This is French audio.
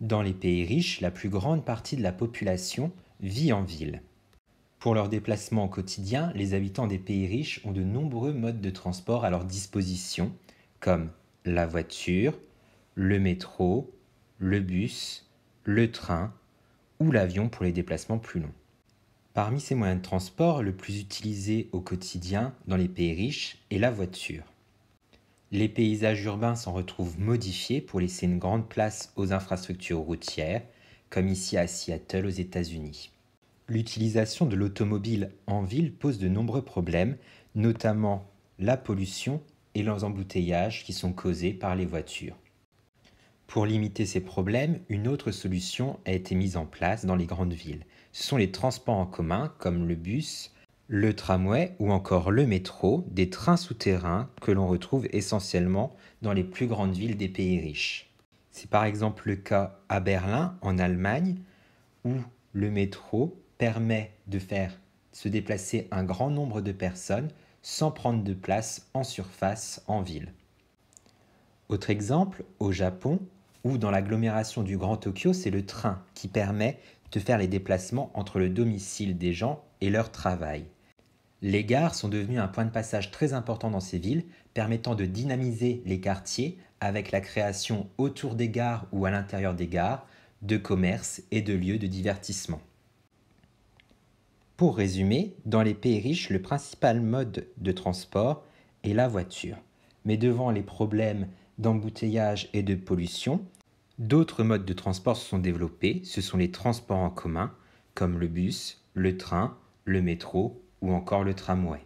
Dans les pays riches, la plus grande partie de la population vit en ville. Pour leurs déplacements quotidiens, les habitants des pays riches ont de nombreux modes de transport à leur disposition, comme la voiture, le métro, le bus, le train ou l'avion pour les déplacements plus longs. Parmi ces moyens de transport, le plus utilisé au quotidien dans les pays riches est la voiture. Les paysages urbains s'en retrouvent modifiés pour laisser une grande place aux infrastructures routières, comme ici à Seattle aux États-Unis. L'utilisation de l'automobile en ville pose de nombreux problèmes, notamment la pollution et les embouteillages qui sont causés par les voitures. Pour limiter ces problèmes, une autre solution a été mise en place dans les grandes villes. Ce sont les transports en commun comme le bus, le tramway ou encore le métro, des trains souterrains que l'on retrouve essentiellement dans les plus grandes villes des pays riches. C'est par exemple le cas à Berlin, en Allemagne, où le métro permet de faire se déplacer un grand nombre de personnes sans prendre de place en surface en ville. Autre exemple, au Japon, ou dans l'agglomération du Grand Tokyo, c'est le train qui permet de faire les déplacements entre le domicile des gens et leur travail. Les gares sont devenues un point de passage très important dans ces villes, permettant de dynamiser les quartiers avec la création autour des gares ou à l'intérieur des gares de commerces et de lieux de divertissement. Pour résumer, dans les pays riches, le principal mode de transport est la voiture. Mais devant les problèmes d'embouteillage et de pollution, d'autres modes de transport se sont développés. Ce sont les transports en commun, comme le bus, le train, le métro ou encore le tramway.